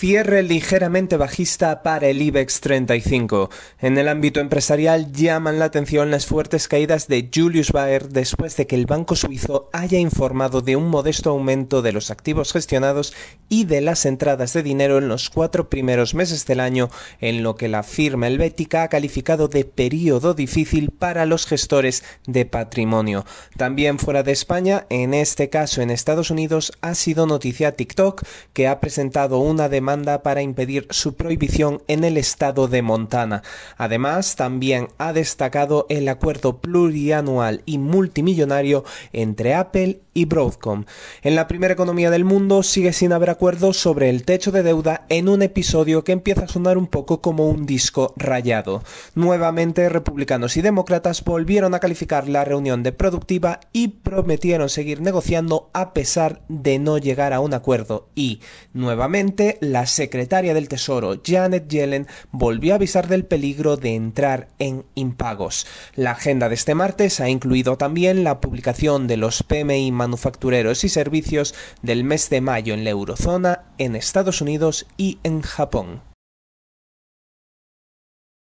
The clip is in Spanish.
Cierre ligeramente bajista para el IBEX 35. En el ámbito empresarial llaman la atención las fuertes caídas de Julius Baer después de que el banco suizo haya informado de un modesto aumento de los activos gestionados y de las entradas de dinero en los cuatro primeros meses del año, en lo que la firma helvética ha calificado de periodo difícil para los gestores de patrimonio. También fuera de España, en este caso en Estados Unidos, ha sido noticia TikTok, que ha presentado una demanda para impedir su prohibición en el estado de Montana. Además, también ha destacado el acuerdo plurianual y multimillonario entre Apple y Broadcom. En la primera economía del mundo sigue sin haber acuerdo sobre el techo de deuda en un episodio que empieza a sonar un poco como un disco rayado. Nuevamente, republicanos y demócratas volvieron a calificar la reunión de productiva y prometieron seguir negociando a pesar de no llegar a un acuerdo y, nuevamente, la la secretaria del Tesoro, Janet Yellen, volvió a avisar del peligro de entrar en impagos. La agenda de este martes ha incluido también la publicación de los PMI manufactureros y servicios del mes de mayo en la eurozona, en Estados Unidos y en Japón.